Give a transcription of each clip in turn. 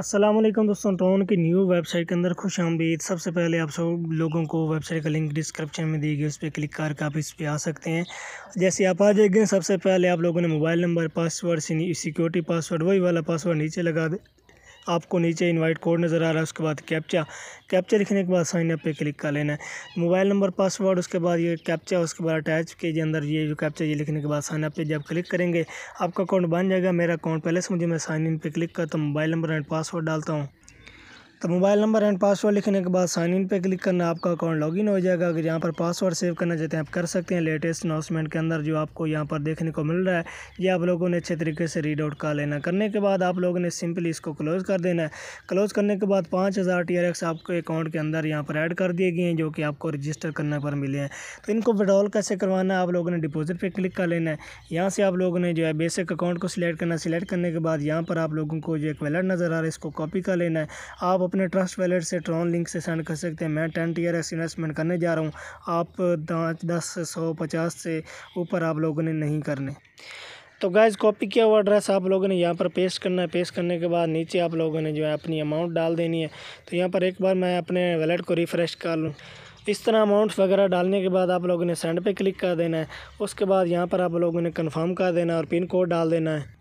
असलम दोस्तों टोन की new website के अंदर खुश आमदीद सबसे पहले आप सब लोगों को वेबसाइट का लिंक डिस्क्रिप्शन में दी गई उस पर क्लिक करके आप इस पर आ सकते हैं जैसे आप आ जाएंगे सबसे पहले आप लोगों ने mobile number password security password वही वाला पासवर्ड नीचे लगा दे आपको नीचे इनवाइट कोड नज़र आ रहा है उसके बाद कैप्चा कैप्चा लिखने के बाद साइन अप पे क्लिक कर लेना है मोबाइल नंबर पासवर्ड उसके बाद ये कैप्चा उसके बाद अटैच के अंदर ये जो कैप्चा ये लिखने के बाद साइन अप पे जब क्लिक करेंगे आपका अकाउंट बन जाएगा मेरा अकाउंट पहले से मुझे मैं साइन इन पर क्लिक करता हूँ मोबाइल नंबर एंड पासवर्ड डालता हूँ तो मोबाइल नंबर एंड पासवर्ड लिखने के बाद साइन इन पे क्लिक करना आपका अकाउंट लॉगिन हो जाएगा अगर यहाँ पर पासवर्ड सेव करना चाहते हैं आप कर सकते हैं लेटेस्ट अनाउंसमेंट के अंदर जो आपको यहाँ पर देखने को मिल रहा है ये आप लोगों ने अच्छे तरीके से रीड आउट कर लेना करने के बाद आप लोगों ने सिंपली इसको क्लोज़ कर देना है क्लोज़ करने के बाद पाँच हज़ार टी आर एक्स आपके अकाउंट के अंदर यहाँ पर ऐड कर दिए गए हैं जो कि आपको रजिस्टर करने पर मिले हैं तो इनको विड्रॉल कैसे करवाना है आप लोगों ने डिपोजिट पर क्लिक कर लेना है यहाँ से आप लोगों ने जो है बेसिक अकाउंट को सिलेक्ट करना सिलेक्ट करने के बाद यहाँ पर आप लोगों को जो एक वैलेट नज़र आ रहा है इसको कॉपी कर लेना है आप अपने ट्रस्ट वैलेट से ट्रॉन लिंक से सेंड कर सकते हैं मैं टेंट ईयर एक्स इन्वेस्टमेंट करने जा रहा हूँ आप दस सौ पचास से ऊपर आप लोगों ने नहीं करने तो गैज़ कॉपी किया हुआ एड्रेस आप लोगों ने यहाँ पर पेस्ट करना है पेस्ट करने के बाद नीचे आप लोगों ने जो है अपनी अमाउंट डाल देनी है तो यहाँ पर एक बार मैं अपने वैलेट को रिफ़्रेश कर लूँ इस तरह अमाउंट्स वगैरह डालने के बाद आप लोगों ने सेंड पे क्लिक कर देना है उसके बाद यहाँ पर आप लोगों ने कंफर्म कर देना है और पिन कोड डाल देना है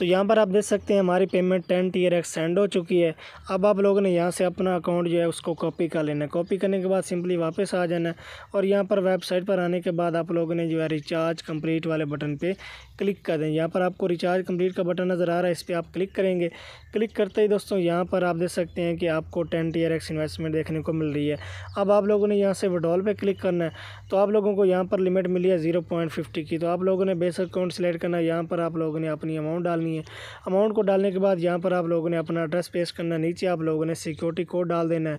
तो यहाँ पर आप देख सकते हैं हमारी पेमेंट टेन टीयर एक्स सेंड हो चुकी है अब आप लोगों ने यहाँ से अपना अकाउंट जो है उसको कॉपी कर लेना है कॉपी करने के बाद सिंपली वापस आ जाना है और यहाँ पर वेबसाइट पर आने के बाद आप लोगों ने जो है रिचार्ज कंप्लीट वाले बटन पर क्लिक कर दें यहाँ पर आपको रिचार्ज कंप्लीट का बटन नज़र आ रहा है इस पर आप क्लिक करेंगे क्लिक करते ही दोस्तों यहाँ पर आप देख सकते हैं कि आपको टेन टीयर एक्स इन्वेस्टमेंट देखने को मिल रही है अब आप लोगों ने यहाँ से विड्रॉल पर क्लिक करना है तो आप लोगों को यहाँ पर लिमिट मिली है ज़ीरो पॉइंट फिफ्टी की तो आप लोगों ने बेसिक अकाउंट सेलेक्ट करना है यहाँ पर आप लोगों ने अपनी अमाउंट डालनी करनी है अमाउंट को डालने के बाद यहाँ पर आप लोगों ने अपना एड्रेस पेश करना नीचे आप लोगों ने सिक्योरिटी कोड डाल देना है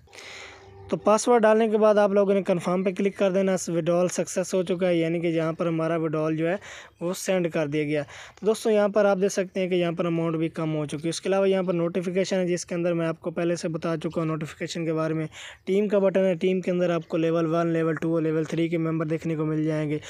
तो पासवर्ड डालने के बाद आप लोगों ने कन्फर्म पे क्लिक कर देना विड्रॉल सक्सेस हो चुका है यानी कि यहाँ पर हमारा विड्रॉल जो है वो सेंड कर दिया गया तो दोस्तों यहाँ पर आप देख सकते हैं कि यहाँ पर अमाउंट भी कम हो चुकी है उसके अलावा यहाँ पर नोटिफिकेशन है जिसके अंदर मैं आपको पहले से बता चुका हूँ नोटिफिकेशन के बारे में टीम का बटन है टीम के अंदर आपको लेवल वन लेवल टू और लेवल थ्री के मेम्बर देखने को मिल जाएंगे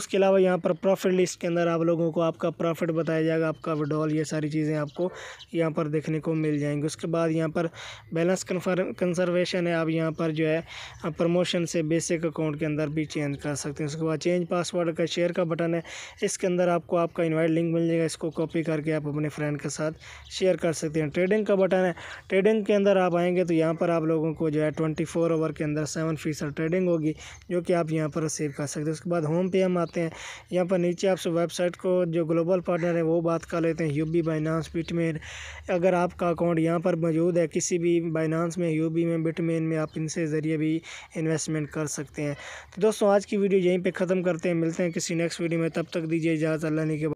उसके अलावा यहाँ पर प्रॉफिट लिस्ट के अंदर आप लोगों को आपका प्रॉफिट बताया जाएगा आपका विड्रॉल ये सारी चीज़ें आपको यहाँ पर देखने को मिल जाएंगी उसके बाद यहाँ पर बैलेंस कन्फर्म कंजर्वेशन है आप यहाँ पर अंदर जो है प्रमोशन से बेसिक अकाउंट के अंदर भी चेंज कर सकते हैं उसके बाद चेंज पासवर्ड का शेयर का बटन है इसके अंदर आपको आपका इन्वाइट लिंक मिल जाएगा इसको कॉपी करके आप अपने फ्रेंड के साथ शेयर कर सकते हैं ट्रेडिंग का बटन है ट्रेडिंग के अंदर आप आएंगे तो यहाँ पर आप लोगों को जो है ट्वेंटी फोर आवर के अंदर सेवन फीसद ट्रेडिंग होगी जो कि आप यहाँ पर सेव कर सकते हैं उसके बाद होम पे हम आते हैं यहाँ पर नीचे आप वेबसाइट को जो ग्लोबल पार्टनर है वो बात कर लेते हैं यूबी बाइनांस बिटमेन अगर आपका अकाउंट यहाँ पर मौजूद है किसी भी बाइनांस में यूबी में बिटमेन में आप इनसे इसके ज़रिए भी इन्वेस्टमेंट कर सकते हैं तो दोस्तों आज की वीडियो यहीं पर ख़त्म करते हैं मिलते हैं किसी नेक्स्ट वीडियो में तब तक दीजिए इजाज़त अल्लाह ने के